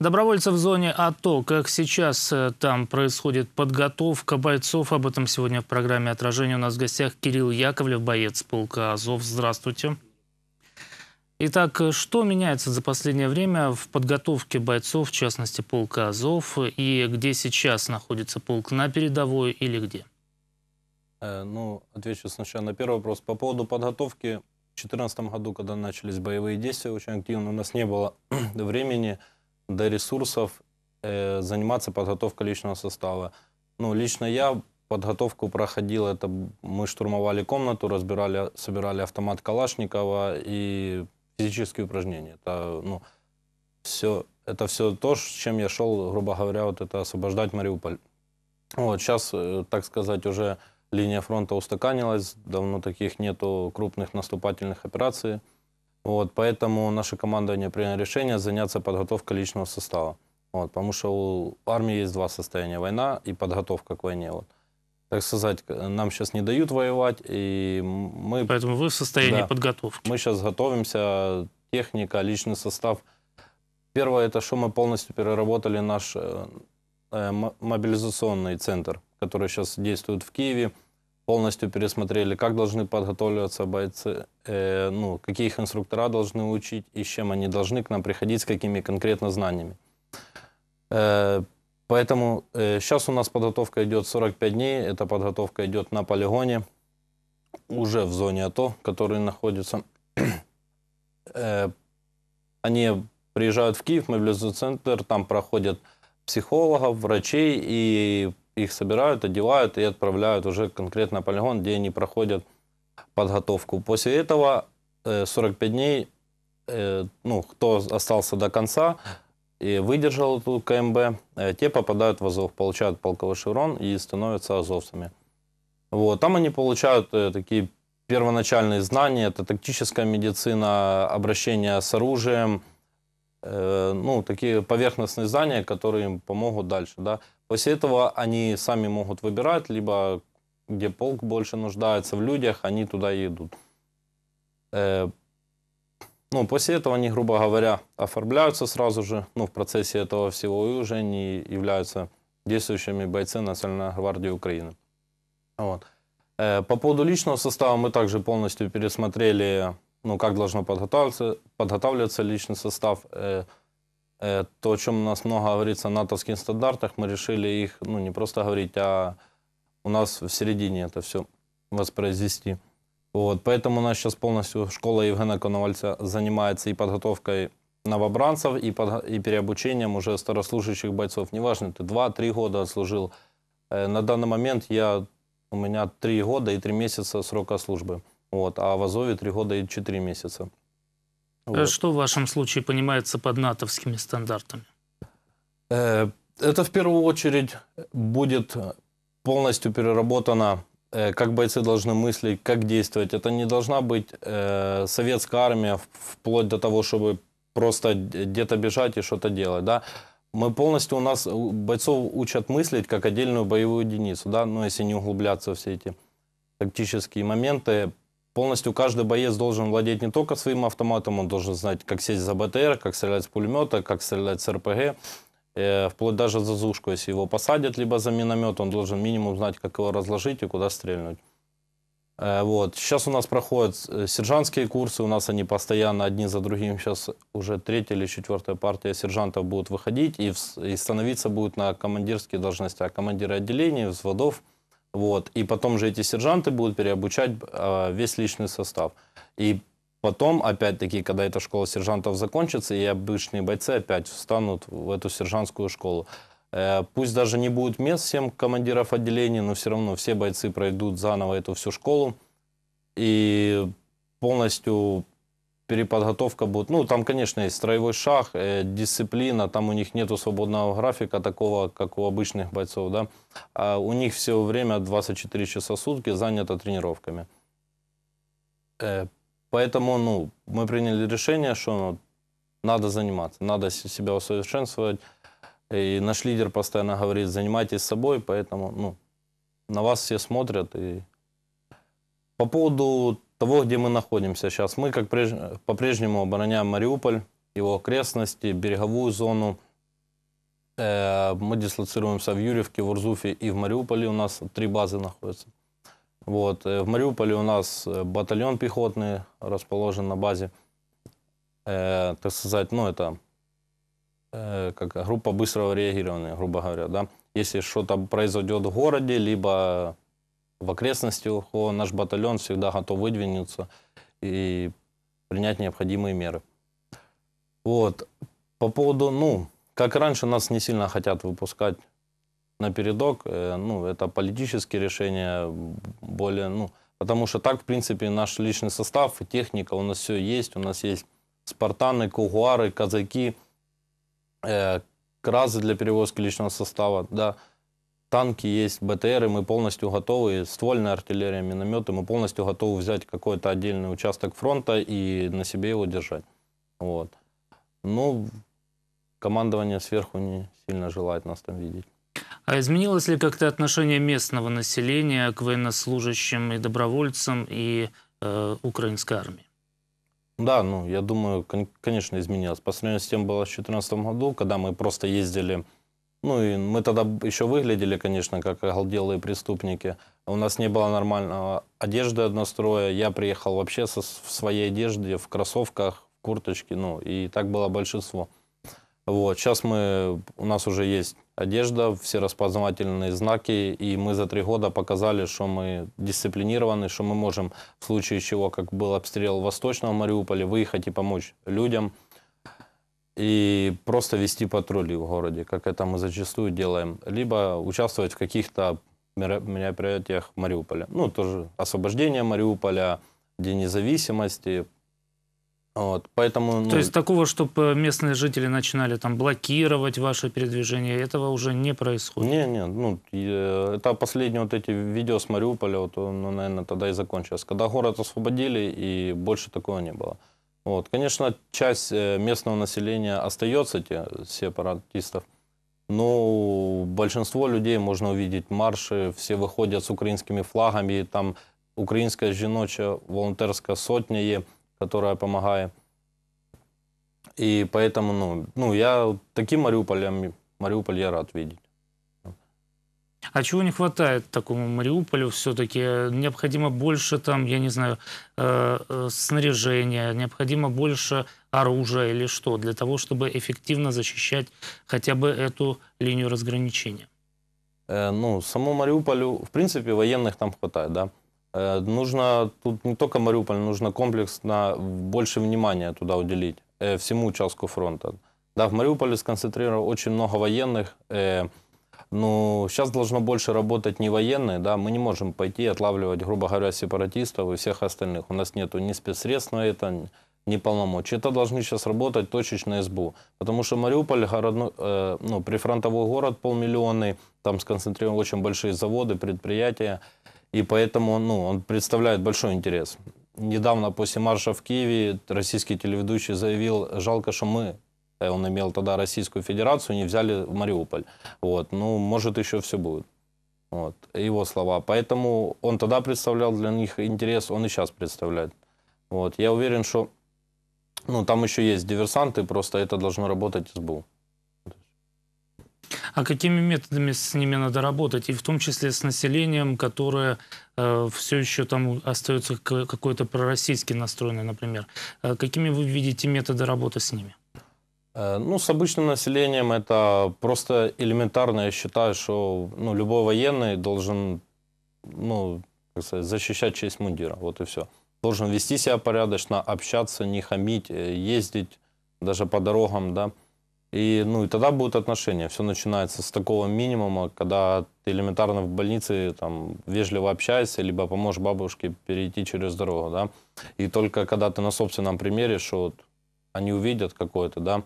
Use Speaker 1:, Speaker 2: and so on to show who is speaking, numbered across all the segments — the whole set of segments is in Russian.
Speaker 1: Добровольцев в зоне АТО. Как сейчас э, там происходит подготовка бойцов? Об этом сегодня в программе «Отражение» у нас в гостях Кирилл Яковлев, боец полка «Азов». Здравствуйте. Итак, что меняется за последнее время в подготовке бойцов, в частности полка «Азов», и где сейчас находится полк, на передовой или где?
Speaker 2: Э, ну, отвечу сначала на первый вопрос. По поводу подготовки. В 2014 году, когда начались боевые действия очень активно, у нас не было времени до ресурсов э, заниматься подготовкой личного состава. Ну, лично я подготовку проходил, это мы штурмовали комнату, разбирали, собирали автомат Калашникова и физические упражнения. Это, ну, все, это все то, с чем я шел, грубо говоря, вот это освобождать Мариуполь. Вот сейчас, э, так сказать, уже линия фронта устаканилась, давно таких нету крупных наступательных операций. Вот, поэтому наше командование приняло решение заняться подготовкой личного состава. Вот, потому что у армии есть два состояния – война и подготовка к войне. Вот. Так сказать, нам сейчас не дают воевать, и мы…
Speaker 1: Поэтому вы в состоянии да,
Speaker 2: подготовки. Мы сейчас готовимся, техника, личный состав. Первое – это что мы полностью переработали наш э, э, мобилизационный центр, который сейчас действует в Киеве – полностью пересмотрели, как должны подготавливаться бойцы, э, ну, какие их инструктора должны учить и с чем они должны к нам приходить, с какими конкретно знаниями. Э, поэтому э, сейчас у нас подготовка идет 45 дней, эта подготовка идет на полигоне, уже в зоне АТО, который находится. э, они приезжают в Киев, мобилизационный центр, там проходят психологов, врачей и их собирают, одевают и отправляют уже конкретно полигон, где они проходят подготовку. После этого 45 э, дней, э, ну, кто остался до конца и выдержал эту КМБ, э, те попадают в Азов, получают полковой шеврон и становятся азовцами. Вот. Там они получают такие первоначальные знания, это тактическая медицина, обращение с оружием, ну, такие поверхностные знания, которые им помогут дальше, да. После этого они сами могут выбирать, либо где полк больше нуждается в людях, они туда едут. Э, ну, после этого они, грубо говоря, оформляются сразу же, ну, в процессе этого всего, и уже не являются действующими бойцами Национальной гвардии Украины. Вот. Э, по поводу личного состава мы также полностью пересмотрели, ну, как должно подготавливаться, подготавливаться личный состав. Э, то, о чем у нас много говорится в натовских стандартах, мы решили их, ну, не просто говорить, а у нас в середине это все воспроизвести. Вот, поэтому у нас сейчас полностью школа Евгена Коновальца занимается и подготовкой новобранцев, и, под, и переобучением уже старослужащих бойцов. Неважно, ты 2-3 года отслужил. Э, на данный момент я, у меня 3 года и 3 месяца срока службы. Вот, а в Азове 3 года и 4 месяца.
Speaker 1: Э, вот. Что в вашем случае понимается под натовскими стандартами?
Speaker 2: Э, это в первую очередь будет полностью переработано, э, как бойцы должны мыслить, как действовать. Это не должна быть советская армия вплоть до того, чтобы просто где-то бежать и что-то делать. Да? Мы полностью у нас бойцов учат мыслить как отдельную боевую единицу, да, но ну, если не углубляться в все эти тактические моменты, полностью каждый боец должен владеть не только своим автоматом, он должен знать, как сесть за БТР, как стрелять с пулемета, как стрелять с РПГ, э, вплоть даже за зушку, если его посадят, либо за миномет, он должен минимум знать, как его разложить и куда стрельнуть. Э, вот. Сейчас у нас проходят э, сержантские курсы, у нас они постоянно одни за другим. Сейчас уже третья или четвертая партия сержантов будут выходить и, и становиться будут на командирские должности, а командиры отделений, взводов – вот. И потом же эти сержанты будут переобучать э, весь личный состав. И потом, опять-таки, когда эта школа сержантов закончится, и обычные бойцы опять встанут в эту сержантскую школу. Э, пусть даже не будет мест всем командиров отделений, но все равно все бойцы пройдут заново эту всю школу. И полностью переподготовка будет. Ну, там, конечно, есть строевой шаг, э, дисциплина, там у них нету свободного графика такого, как у обычных бойцов, да. А у них все время 24 часа в сутки занято тренировками. Э, поэтому, ну, мы приняли решение, что ну, надо заниматься, надо себя усовершенствовать. И наш лидер постоянно говорит, занимайтесь собой, поэтому, ну, на вас все смотрят. И... По поводу того, где мы находимся сейчас. Мы как преж... по-прежнему обороняем Мариуполь, его окрестности, береговую зону. Э, мы дислоцируемся в Юрьевке, в Урзуфе и в Мариуполе. У нас три базы находятся. Вот. Э, в Мариуполе у нас э, батальон пехотный расположен на базе. Э так сказать, ну это как группа быстрого реагирования, грубо говоря. Да? Если что-то произойдет в городе, либо в окрестности ЛХО. Наш батальон всегда готов выдвинуться и принять необходимые меры. Вот. По поводу, ну, как раньше нас не сильно хотят выпускать на передок, э, ну, это политические решения более, ну, потому что так, в принципе, наш личный состав, техника, у нас все есть, у нас есть спартаны, кугуары, казаки, э, кразы для перевозки личного состава, да, танки есть, БТРы, мы полностью готовы, ствольная артиллерия, минометы, мы полностью готовы взять какой-то отдельный участок фронта и на себе его держать. Вот. Ну, командование сверху не сильно желает нас там видеть.
Speaker 1: А изменилось ли как-то отношение местного населения к военнослужащим и добровольцам и э, украинской армии?
Speaker 2: Да, ну, я думаю, кон конечно, изменилось. По сравнению с тем, было в 2014 году, когда мы просто ездили ну и мы тогда еще выглядели, конечно, как оголделые преступники. У нас не было нормального одежды одностроя. Я приехал вообще со, в своей одежде, в кроссовках, в курточке. Ну и так было большинство. Вот. Сейчас мы, у нас уже есть одежда, все распознавательные знаки, и мы за три года показали, что мы дисциплинированы, что мы можем в случае чего, как был обстрел в Восточном Мариуполе, выехать и помочь людям – и просто вести патрули в городе, как это мы зачастую делаем, либо участвовать в каких-то мероприятиях Мариуполя. Ну, тоже освобождение Мариуполя, День независимости. Вот, поэтому, ну... То есть
Speaker 1: такого, чтобы э, местные жители начинали там блокировать ваше передвижение, этого уже не происходит? Не, не, ну,
Speaker 2: э, это последние вот эти видео с Мариуполя, вот, ну, наверное, тогда и закончилось. Когда город освободили, и больше такого не было. Вот. Конечно, часть э, местного населения остается, те, сепаратистов, но ну, большинство людей можно увидеть марши, все выходят с украинскими флагами, там украинская жіноча волонтерская сотня є, которая помогает. И поэтому, ну, ну я таким Мариуполем, Мариуполь я рад видеть.
Speaker 1: А чего не хватает такому Мариуполю все-таки? Необходимо больше там, я не знаю, э, э, снаряжения, необходимо больше оружия или что, для того, чтобы эффективно защищать хотя бы эту линию разграничения? Э,
Speaker 2: ну, самому Мариуполю, в принципе, военных там хватает, да. Нужно тут не только Мариуполь, нужно комплексно больше внимания туда уделить, всему участку фронта. Да, в Мариуполе сконцентрировано очень много военных, ну, сейчас должно больше работать не военные, да, мы не можем пойти отлавливать, грубо говоря, сепаратистов и всех остальных. У нас нету ни спецсредств на это, ни полномочий. Это должны сейчас работать точечные СБУ. Потому что Мариуполь, городной, ну, э, ну, прифронтовой город полмиллионный, там сконцентрированы очень большие заводы, предприятия, и поэтому ну, он представляет большой интерес недавно после марша в Киеве российский телеведущий заявил, жалко, что мы Э, он имел тогда Российскую Федерацию, не взяли Мариуполь. Вот. Ну, может, еще все будет. Вот. Его слова. Поэтому он тогда представлял для них интерес, он и сейчас представляет. Вот. Я уверен, что ну, там еще есть диверсанты, просто это должно работать СБУ.
Speaker 1: А какими методами с ними надо работать? И в том числе с населением, которое э, все еще там остается какой-то пророссийский настроенный, например. Э, какими вы видите методы работы с ними?
Speaker 2: Э, ну, с обычным населением это просто элементарно. Я считаю, что ну, любой военный должен ну, как сказать, защищать честь мундира. Вот и все. Должен вести себя порядочно, общаться, не хамить, э, ездить даже по дорогам, да. И, ну, и тогда будут отношения. Все начинается с такого минимума, когда ты элементарно в больнице там, вежливо общаешься, либо поможешь бабушке перейти через дорогу, да. И только когда ты на собственном примере, что они увидят какое-то, да,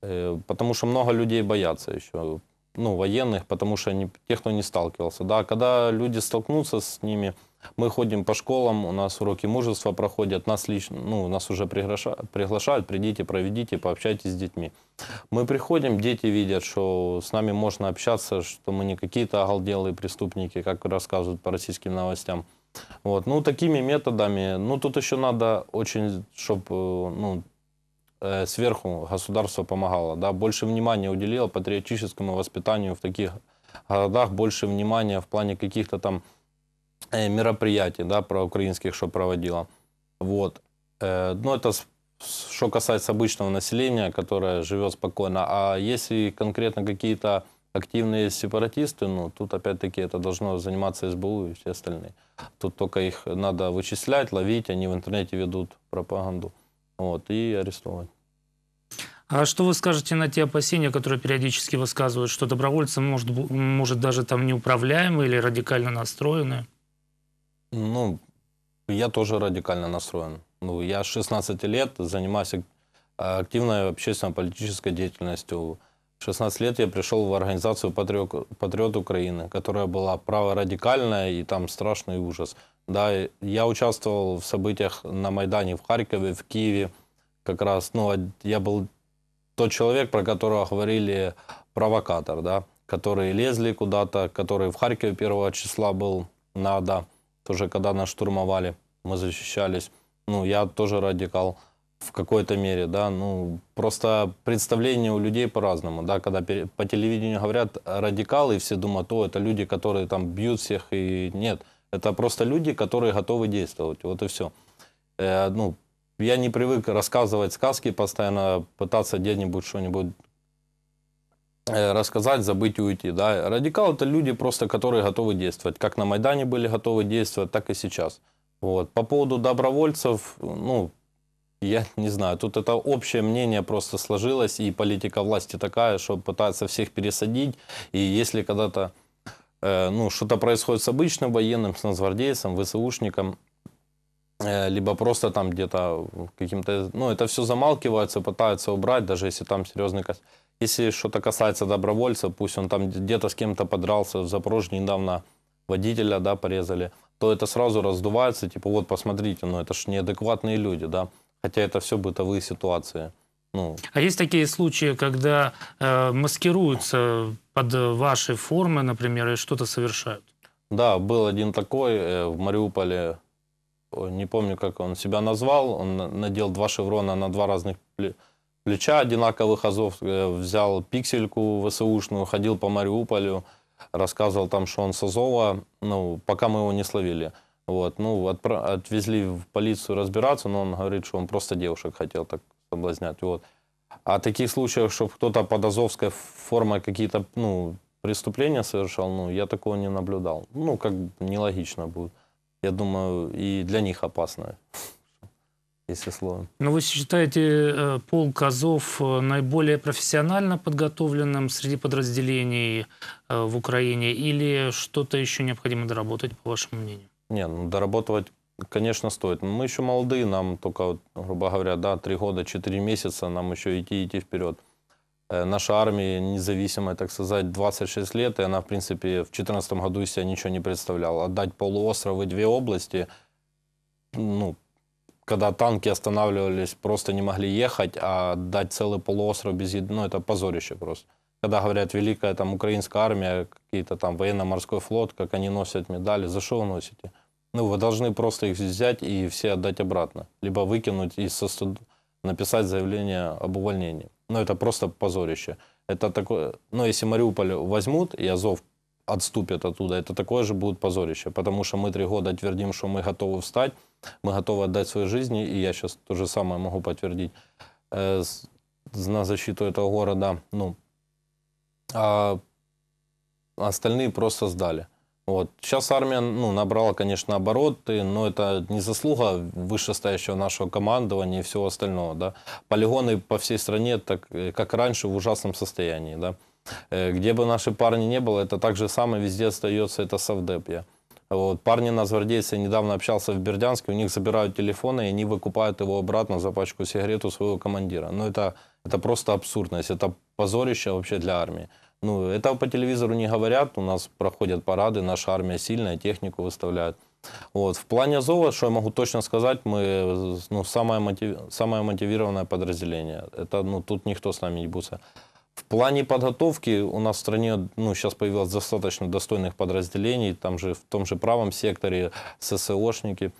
Speaker 2: Потому что много людей боятся еще, ну, военных, потому что они тех, кто не сталкивался. Да, когда люди столкнутся с ними, мы ходим по школам, у нас уроки мужества проходят, нас лично, ну, нас уже приглашают, приглашают, придите, проведите, пообщайтесь с детьми. Мы приходим, дети видят, что с нами можно общаться, что мы не какие-то оголделые преступники, как рассказывают по российским новостям. Вот, ну, такими методами, ну, тут еще надо очень, чтобы, э, ну, Э, сверху государство помогало, да, больше внимания уделило патриотическому воспитанию в таких городах, больше внимания в плане каких-то там э, мероприятий, да, проукраинских, что проводило. Вот. Ну, это что касается обычного населения, которое живет спокойно. А если конкретно какие-то активные сепаратисты, ну, тут опять-таки это должно заниматься СБУ и все остальные. Тут только их надо вычислять, ловить, они в интернете ведут пропаганду вот, и арестовать.
Speaker 1: А что вы скажете на те опасения, которые периодически высказывают, что добровольцы может, может даже там неуправляемые или радикально настроенные?
Speaker 2: Ну, я тоже радикально настроен. Ну, я с 16 лет занимаюсь активной общественно-политической деятельностью. В 16 лет я пришел в организацию «Патриот, «Патриот Украины», которая была праворадикальная и там страшный ужас. Да, я участвовал в событиях на Майдане в Харькове, в Киеве. Как раз, ну, а я был тот человек, про которого говорили провокатор, да, которые лезли куда-то, который в Харькове первого числа был, надо, тоже когда нас штурмовали, мы защищались. Ну, я тоже радикал в какой-то мере, да, ну, просто представление у людей по-разному, да, когда по телевидению говорят радикалы, все думают, о, это люди, которые там бьют всех, и нет – это просто люди, которые готовы действовать. Вот и все. Э, ну, я не привык рассказывать сказки, постоянно пытаться где-нибудь что-нибудь э, рассказать, забыть и уйти. Да? радикалы это люди просто, которые готовы действовать. Как на Майдане были готовы действовать, так и сейчас. Вот. По поводу добровольцев, ну, я не знаю, тут это общее мнение просто сложилось, и политика власти такая, что пытаются всех пересадить, и если когда-то Э, ну, что-то происходит с обычным военным, с нацгвардейцем, ВСУшником, э, либо просто там где-то каким-то... Ну, это все замалкивается, пытаются убрать, даже если там серьезный... Если что-то касается добровольца, пусть он там где-то с кем-то подрался, в Запорожье недавно водителя, да, порезали, то это сразу раздувается, типа, вот, посмотрите, ну, это ж неадекватные люди, да, хотя это все бытовые ситуации. Ну.
Speaker 1: А есть такие случаи, когда э, маскируются под ваши формы, например, и что-то совершают?
Speaker 2: Да, был один такой э, в Мариуполе, не помню, как он себя назвал, он надел два шеврона на два разных плеча одинаковых азов, э, взял пиксельку ВСУшную, ходил по Мариуполю, рассказывал там, что он с Азова, ну, пока мы его не словили. Вот, ну, отвезли в полицию разбираться, но он говорит, что он просто девушек хотел так соблазнять. Вот. А таких случаев, чтобы кто-то под азовской формой какие-то ну, преступления совершал, ну, я такого не наблюдал. Ну, как бы нелогично будет. Я думаю, и для них опасно, если словом.
Speaker 1: Но ну, вы считаете э, полк Азов э, наиболее профессионально подготовленным среди подразделений э, в Украине или что-то еще необходимо доработать, по вашему мнению?
Speaker 2: Не, ну дорабатывать Конечно, стоит. Мы еще молодые, нам только, грубо говоря, да, 3 года, 4 месяца, нам еще идти, идти вперед. Э, наша армия независимая, так сказать, 26 лет, и она, в принципе, в 2014 году из себя ничего не представляла. Отдать полуостров и две области, ну, когда танки останавливались, просто не могли ехать, а отдать целый полуостров без еды, ну, это позорище просто. Когда говорят, великая там украинская армия, какие-то там военно-морской флот, как они носят медали, за что вы носите? Ну, вы должны просто их взять и все отдать обратно. Либо выкинуть и сосуд... написать заявление об увольнении. Ну, это просто позорище. Это такое... Ну, если Мариуполь возьмут и Азов отступят оттуда, это такое же будет позорище. Потому что мы три года твердим, что мы готовы встать, мы готовы отдать свои жизни, и я сейчас то же самое могу подтвердить э, на защиту этого города. Ну, а остальные просто сдали. Вот. Сейчас армия ну, набрала, конечно, обороты, но это не заслуга вышестоящего нашего командования и всего остального. Да? Полигоны по всей стране, так, э, как раньше, в ужасном состоянии. Да? Э, где бы наши парни не было, это так же самое везде остается, это совдеп. Вот. Парни на Звардейце недавно общался в Бердянске, у них забирают телефоны, и они выкупают его обратно за пачку сигарет у своего командира. Но ну, это, это просто абсурдность, это позорище вообще для армии. Ну, это по телевизору не говорят, у нас проходят парады, наша армия сильная, технику выставляют. Вот. В плане Азова, что я могу точно сказать, мы ну, самое, мотив... самое мотивированное подразделение. Это, ну, тут никто с нами не бутся. В плане подготовки у нас в стране ну, сейчас появилось достаточно достойных подразделений, там же, в том же правом секторе, ССОшники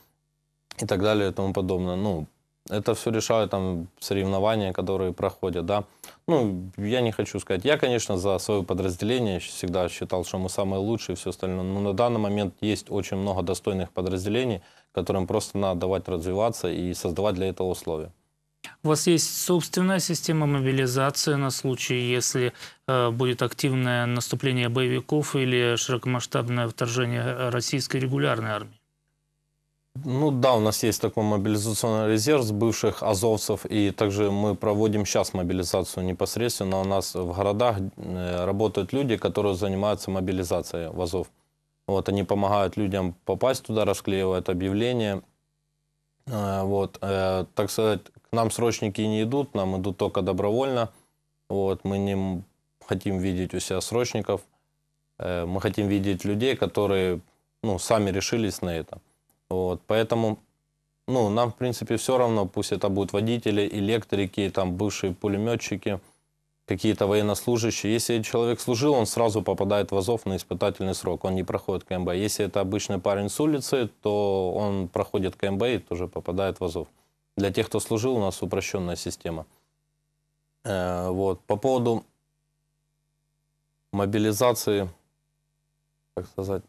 Speaker 2: и так далее и тому подобное. Ну, это все решают там соревнования, которые проходят, да. Ну, я не хочу сказать. Я, конечно, за свое подразделение всегда считал, что мы самые лучшие и все остальное. Но на данный момент есть очень много достойных подразделений, которым просто надо давать развиваться и создавать для этого условия.
Speaker 1: У вас есть собственная система мобилизации на случай, если э, будет активное наступление боевиков или широкомасштабное вторжение российской регулярной армии?
Speaker 2: Ну да, у нас есть такой мобилизационный резерв с бывших азовцев, и также мы проводим сейчас мобилизацию непосредственно. У нас в городах э, работают люди, которые занимаются мобилизацией в Азов. Вот, они помогают людям попасть туда, расклеивают объявления. Э, вот, э, так сказать, к нам срочники не идут, нам идут только добровольно. Вот, мы не хотим видеть у себя срочников. Мы хотим видеть людей, которые ну, сами решились на это. Вот, поэтому ну, нам, в принципе, все равно, пусть это будут водители, электрики, там, бывшие пулеметчики, какие-то военнослужащие. Если человек служил, он сразу попадает в Азов на испытательный срок, он не проходит КМБ. Если это обычный парень с улицы, то он проходит КМБ и тоже попадает в Азов. Для тех, кто служил, у нас упрощенная система. Э, вот. По поводу мобилизации, как сказать,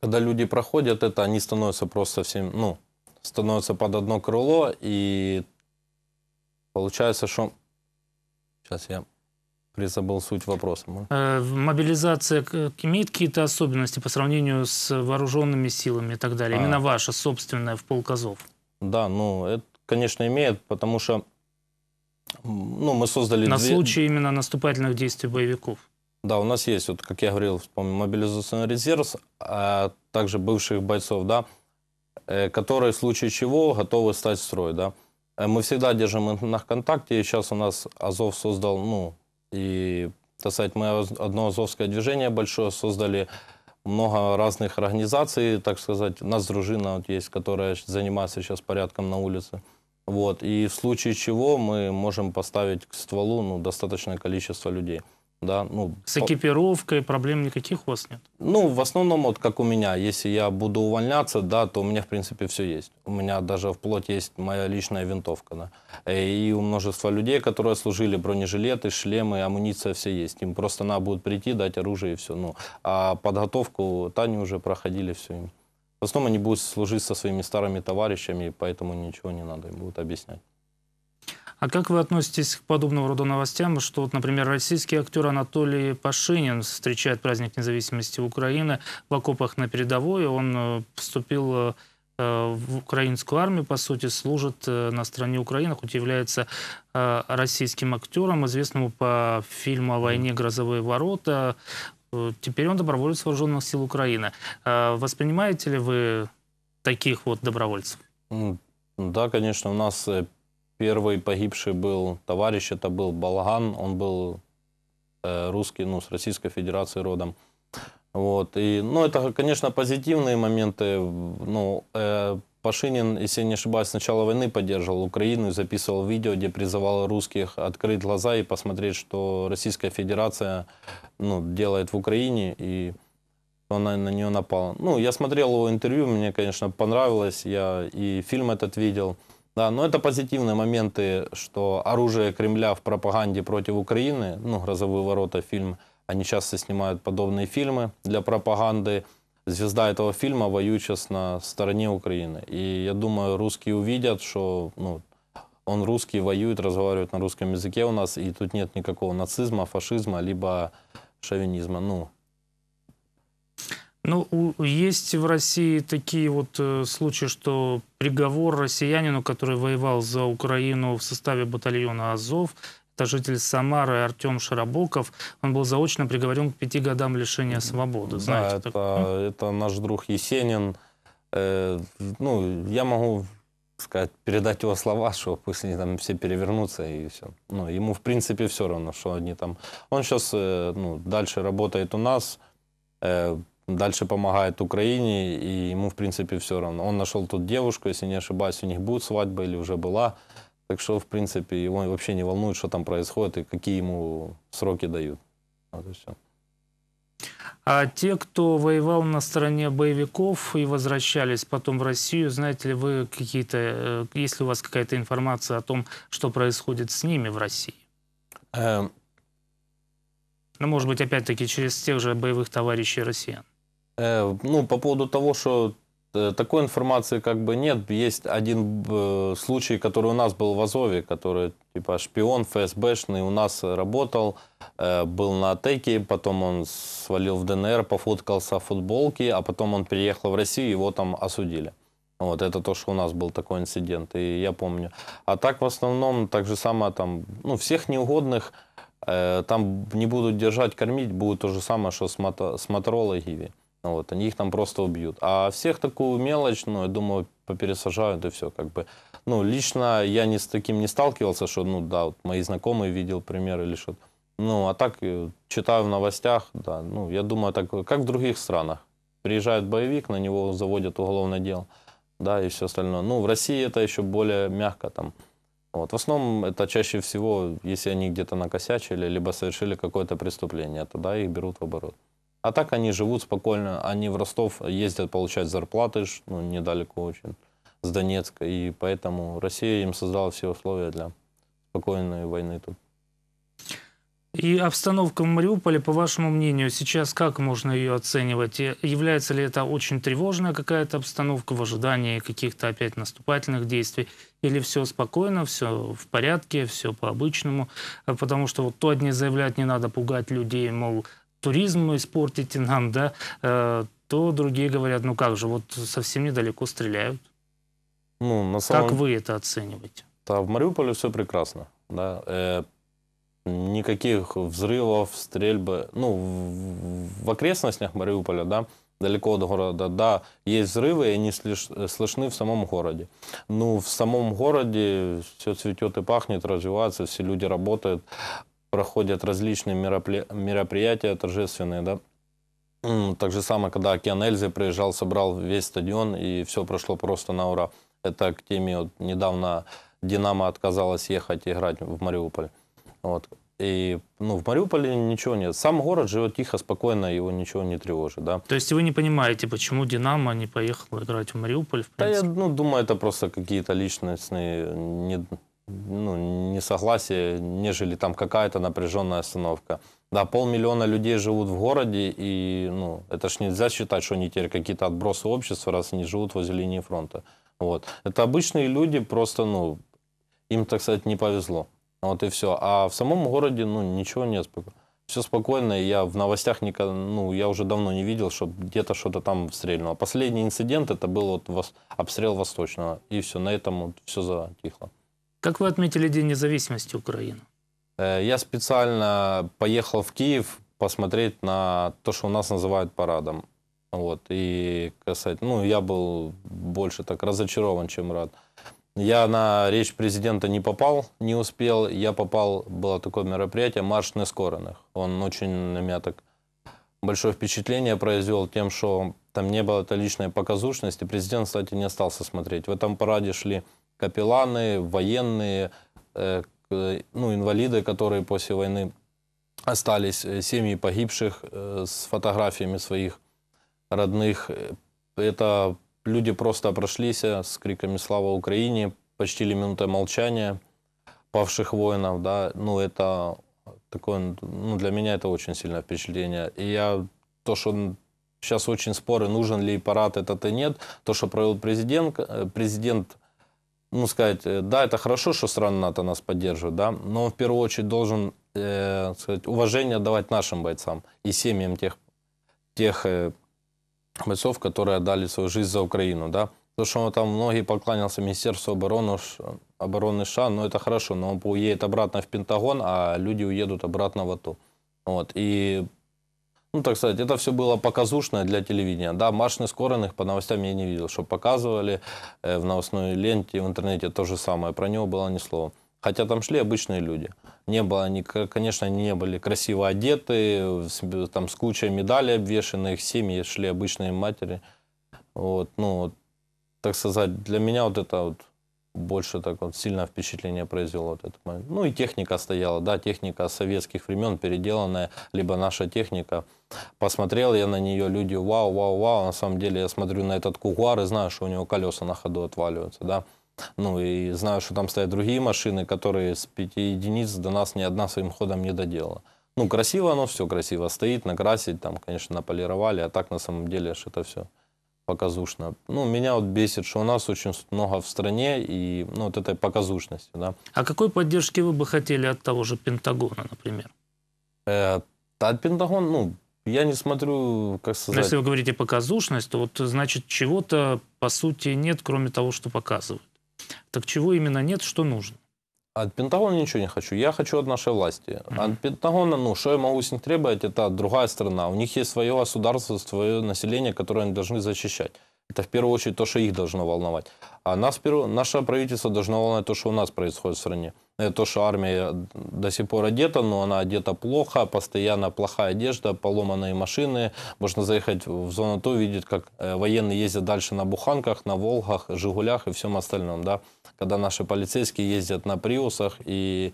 Speaker 2: когда люди проходят это, они становятся просто всем, ну, становятся под одно крыло, и получается, что... Сейчас я призабыл суть вопроса.
Speaker 1: Э, мобилизация имеет какие-то особенности по сравнению с вооруженными силами и так далее? А... Именно ваша, собственная, в полк
Speaker 2: Да, ну, это, конечно, имеет, потому что ну, мы создали... На две... случай
Speaker 1: именно наступательных действий боевиков.
Speaker 2: Да, у нас есть, вот, как я говорил, мобилизационный резерв, а также бывших бойцов, да, э, которые в случае чего готовы стать в строй, да. Э, мы всегда держим их на контакте, и сейчас у нас Азов создал, ну, и, так сказать, мы одно азовское движение большое создали, много разных организаций, так сказать. У нас дружина вот есть, которая занимается сейчас порядком на улице. Вот. И в случае чего мы можем поставить к стволу ну, достаточное количество людей. Да, ну, С
Speaker 1: экипировкой проблем никаких у вас нет?
Speaker 2: Ну, в основном, вот как у меня, если я буду увольняться, да, то у меня, в принципе, все есть. У меня даже вплоть есть моя личная винтовка. Да. И у множества людей, которые служили, бронежилеты, шлемы, амуниция, все есть. Им просто надо будет прийти, дать оружие и все. Ну, а подготовку Тани уже проходили все им. В основном они будут служить со своими старыми товарищами, поэтому ничего не надо им будет объяснять.
Speaker 1: А как вы относитесь к подобного рода новостям, что, вот, например, российский актер Анатолий Пашинин встречает праздник независимости Украины в окопах на передовой, он э, вступил э, э, в украинскую армию, по сути, служит на стороне Украины, хоть является российским актером, известному по фильму о войне «Грозовые ворота». Теперь он доброволец вооруженных сил Украины. Воспринимаете ли вы таких вот добровольцев?
Speaker 2: Да, конечно, у нас Первый погибший был товарищ, это был Балаган, он был э, русский, ну, с Российской Федерации родом. Вот, и, ну, это, конечно, позитивные моменты, ну, э, Пашинин, если не ошибаюсь, с начала войны поддерживал Украину и записывал видео, где призывал русских открыть глаза и посмотреть, что Российская Федерация ну, делает в Украине, и она на нее напала. Ну, я смотрел его интервью, мне, конечно, понравилось, я и фильм этот видел. Да, но ну, это позитивные моменты, что оружие Кремля в пропаганде против Украины, ну, «Грозовые ворота» фильм, они часто снимают подобные фильмы для пропаганды. Звезда этого фильма воюет сейчас на стороне Украины. И я думаю, русские увидят, что ну, он русский, воюет, разговаривает на русском языке у нас, и тут нет никакого нацизма, фашизма, либо шовинизма. Ну,
Speaker 1: ну, у, есть в России такие вот э, случаи, что приговор россиянину, который воевал за Украину в составе батальона «Азов», это житель Самары Артем Шарабоков, он был заочно приговорен к пяти годам лишения свободы. Знаете, да,
Speaker 2: это, это наш друг Есенин. Э, ну, я могу сказать, передать его слова, что пусть они там все перевернутся и все. Ну, ему, в принципе, все равно, что они там... Он сейчас э, ну, дальше работает у нас, э, дальше помогает Украине, и ему, в принципе, все равно. Он нашел тут девушку, если не ошибаюсь, у них будет свадьба или уже была. Так что, в принципе, его вообще не волнует, что там происходит и какие ему сроки дают. Вот и все.
Speaker 1: А те, кто воевал на стороне боевиков и возвращались потом в Россию, знаете ли вы какие-то, э, есть ли у вас какая-то информация о том, что происходит с ними в России? Эм... Ну, может быть, опять-таки через тех же боевых товарищей россиян.
Speaker 2: Э, ну, по поводу того, что э, такой информации как бы нет. Есть один э, случай, который у нас был в Азове, который типа шпион ФСБшный у нас работал, был на Атеке, потом он свалил в ДНР, пофоткался в футболке, а потом он переехал в Россию, его там осудили. Вот это то, что у нас был такой инцидент, и я помню. А так в основном так же самое там, ну всех неугодных там не будут держать, кормить, будет то же самое, что с, мото- с Гиви. Вот, они их там просто убьют. А всех такую мелочь, ну, я думаю, попересажают и все, как бы. Ну, лично я ни с таким не сталкивался, что, ну, да, вот мои знакомые видел пример или что-то. Ну, а так, э, читаю в новостях, да, ну, я думаю, так, как в других странах. Приезжает боевик, на него заводят уголовное дело, да, и все остальное. Ну, в России это еще более мягко там. Вот. В основном это чаще всего, если они где-то накосячили, либо совершили какое-то преступление, тогда их берут в оборот. А так они живут спокойно, они в Ростов ездят получать зарплаты, ну, недалеко очень, с Донецка, и поэтому Россия им создала все условия для спокойной войны тут.
Speaker 1: И обстановка в Мариуполе, по вашему мнению, сейчас как можно ее оценивать? И является ли это очень тревожная какая-то обстановка в ожидании каких-то опять наступательных действий? Или все спокойно, все в порядке, все по-обычному? Э, потому что вот то одни заявляют, не надо пугать людей, мол, туризм испортить нам, да, э, то другие говорят, ну как же, вот совсем недалеко стреляют. Ну, на самом... Как вы это оцениваете?
Speaker 2: Да, в Мариуполе все прекрасно. Да. Э, никаких взрывов, стрельбы. Ну, в, в окрестностях Мариуполя, да, далеко от города, да, есть взрывы, и они слиш, э, слышны в самом городе. Ну, в самом городе все цветет и пахнет, развивается, все люди работают проходят различные мероприятия торжественные, да. Так же самое, когда Океан Эльзы приезжал, собрал весь стадион, и все прошло просто на ура. Это к теме, вот, недавно «Динамо» отказалась ехать играть в Мариуполь. Вот. И ну, в Мариуполе ничего нет. Сам город
Speaker 1: живет тихо, спокойно, его ничего не тревожит. Да? То есть вы не понимаете, почему «Динамо» не поехала играть в Мариуполь? В да
Speaker 2: я ну, думаю, это просто какие-то личностные не, ну, несогласие, нежели там какая-то напряженная остановка. Да, полмиллиона людей живут в городе, и ну, это ж нельзя считать, что они теперь какие-то отбросы общества, раз они живут возле линии фронта. Вот. Это обычные люди, просто ну, им, так сказать, не повезло. Вот и все. А в самом городе ну, ничего не нет. Все спокойно, я в новостях никогда, ну, я уже давно не видел, что где-то что-то там стрельнуло. Последний инцидент, это был вот обстрел Восточного, и все, на этом вот все затихло.
Speaker 1: Как вы отметили День независимости Украины?
Speaker 2: Э, я специально поехал в Киев посмотреть на то, что у нас называют парадом. Вот, и касать, ну, я был больше так разочарован, чем рад. Я на речь президента не попал, не успел. Я попал, было такое мероприятие «Марш нескоренных». Он очень на меня так большое впечатление произвел тем, что там не было это личной показушности. Президент, кстати, не остался смотреть. В этом параде шли капелланы, военные, э, ну, инвалиды, которые после войны остались, э, семьи погибших э, с фотографиями своих родных. Это люди просто прошлись с криками «Слава Украине!», почтили минуты молчания павших воинов, да, ну, это такое, ну, для меня это очень сильное впечатление. И я, то, что сейчас очень споры, нужен ли парад этот и нет, то, что провел президент, президент ну, сказать, э, да, это хорошо, что страна НАТО нас поддерживает да, но он в первую очередь должен, э, сказать, уважение давать нашим бойцам и семьям тех, тех э, бойцов, которые отдали свою жизнь за Украину, да. То, что он там многие поклонялся Министерству обороны, обороны США, ну, это хорошо, но он уедет обратно в Пентагон, а люди уедут обратно в АТО. Вот, и ну, так сказать, это все было показушное для телевидения. Да, марш нескоренных по новостям я не видел, что показывали э, в новостной ленте, в интернете то же самое. Про него было ни слова. Хотя там шли обычные люди. Не было они, конечно, они не были красиво одеты, там с кучей медалей обвешенных, семьи шли обычные матери. Вот, ну, так сказать, для меня вот это вот больше так вот сильное впечатление произвел вот этот момент. Ну и техника стояла, да, техника советских времен переделанная, либо наша техника. Посмотрел я на нее, люди, вау, вау, вау, на самом деле я смотрю на этот кугуар и знаю, что у него колеса на ходу отваливаются, да. Ну и знаю, что там стоят другие машины, которые с 5 единиц до нас ни одна своим ходом не доделала. Ну красиво оно все, красиво стоит, накрасить, там, конечно, наполировали, а так на самом деле это все показушно. Ну, меня вот бесит, что у нас очень много в стране и ну, вот этой показушности. Да.
Speaker 1: А какой поддержки вы бы хотели от того же Пентагона, например? Э, от Пентагона, ну, я не смотрю, как сказать... Ну, если вы говорите показушность, то вот значит чего-то по сути нет, кроме того, что показывают. Так чего именно нет, что нужно? От
Speaker 2: Пентагона ничего не хочу. Я хочу от нашей власти. От Пентагона, ну, что я могу с них требовать, это другая страна. У них есть свое государство, свое население, которое они должны защищать. Это в первую очередь то, что их должно волновать. А нас, наше правительство должно волновать то, что у нас происходит в стране. Это То, что армия до сих пор одета, но она одета плохо, постоянно плохая одежда, поломанные машины. Можно заехать в зону ТО, видеть, как э, военные ездят дальше на буханках, на Волгах, Жигулях и всем остальном. Да? Когда наши полицейские ездят на Приусах и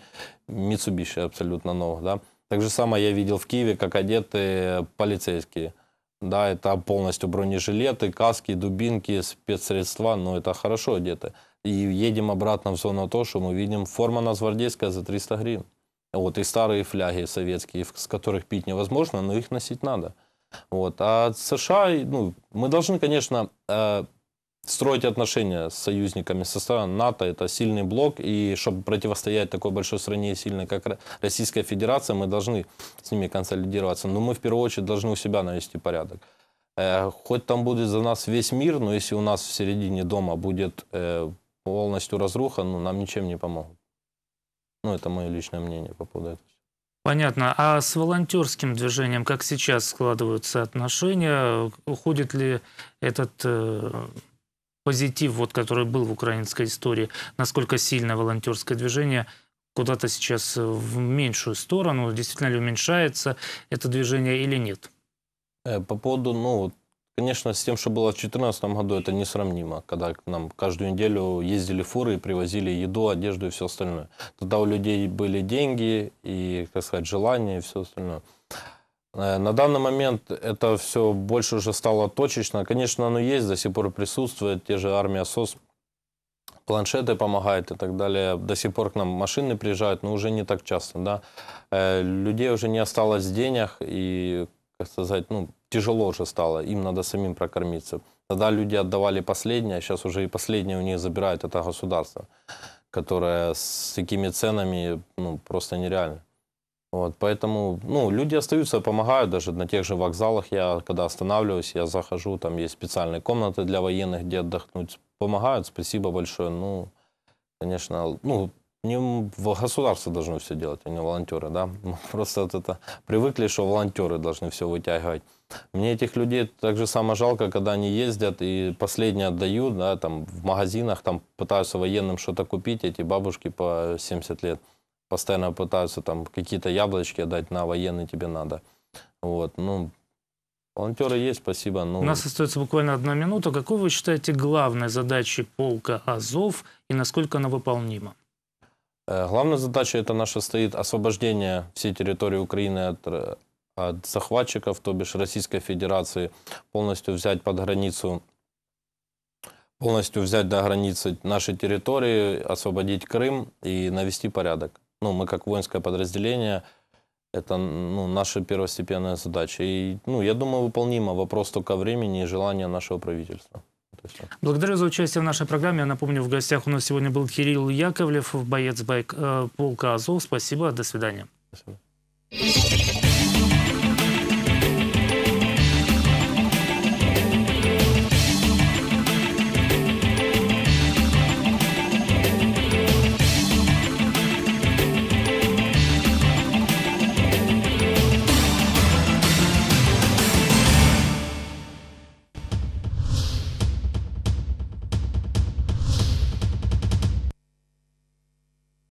Speaker 2: Митсубиши абсолютно новых. Да? Так же самое я видел в Киеве, как одеты полицейские – да, это полностью бронежилеты, каски, дубинки, спецсредства, но это хорошо одеты. И едем обратно в зону то, что мы видим, форма нас за 300 гривен. Вот, и старые фляги советские, с которых пить невозможно, но их носить надо. Вот. А США, ну, мы должны, конечно, э, строить отношения с союзниками со НАТО, это сильный блок, и чтобы противостоять такой большой стране, и сильной как Российская Федерация, мы должны с ними консолидироваться, но мы в первую очередь должны у себя навести порядок. Э, хоть там будет за нас весь мир, но если у нас в середине дома будет э, полностью разруха, ну, нам ничем не помогут. Ну, это мое личное мнение по поводу этого.
Speaker 1: Понятно. А с волонтерским движением как сейчас складываются отношения? Уходит ли этот э, позитив, вот, который был в украинской истории, насколько сильно волонтерское движение куда-то сейчас э, в меньшую сторону, действительно ли уменьшается это движение или нет?
Speaker 2: Э, по поводу, ну, конечно, с тем, что было в 2014 году, это несравнимо, когда к нам каждую неделю ездили фуры и привозили еду, одежду и все остальное. Тогда у людей были деньги и, как сказать, желание и все остальное. Э, на данный момент это все больше уже стало точечно. Конечно, оно есть, до сих пор присутствует. Те же армия СОС, планшеты помогают и так далее. До сих пор к нам машины приезжают, но уже не так часто. Да? Э, людей уже не осталось в денег, и, как сказать, ну, тяжело уже стало. Им надо самим прокормиться. Тогда люди отдавали последнее, а сейчас уже и последнее у них забирает это государство, которое с такими ценами ну, просто нереально. Вот, поэтому ну, люди остаются, помогают даже на тех же вокзалах. Я когда останавливаюсь, я захожу, там есть специальные комнаты для военных, где отдохнуть. Помогают, спасибо большое. Ну, конечно, ну, не государство должно все делать, а не волонтеры, да. Мы ну, просто вот это привыкли, что волонтеры должны все вытягивать. Мне этих людей так же самое жалко, когда они ездят и последние отдают, да, там в магазинах, там пытаются военным что-то купить, эти бабушки по 70 лет – постоянно пытаются там какие-то яблочки дать на военный тебе надо. Вот, ну, волонтеры есть, спасибо. Ну... У нас
Speaker 1: остается буквально одна минута. Какой вы считаете главной задачей полка Азов и насколько она выполнима?
Speaker 2: Э, главная задача это наша стоит освобождение всей территории Украины от, э, от захватчиков, то бишь Российской Федерации, полностью взять под границу полностью взять до границы нашей территории, освободить Крым и навести порядок. Ну, мы как воинское подразделение, это ну, наша первостепенная задача. И, ну, я думаю, выполнимо. Вопрос только времени и желания нашего правительства.
Speaker 1: Благодарю за участие в нашей программе. Я напомню, в гостях у нас сегодня был Кирилл Яковлев, боец байк, э, полка АЗОВ. Спасибо, до свидания. Спасибо.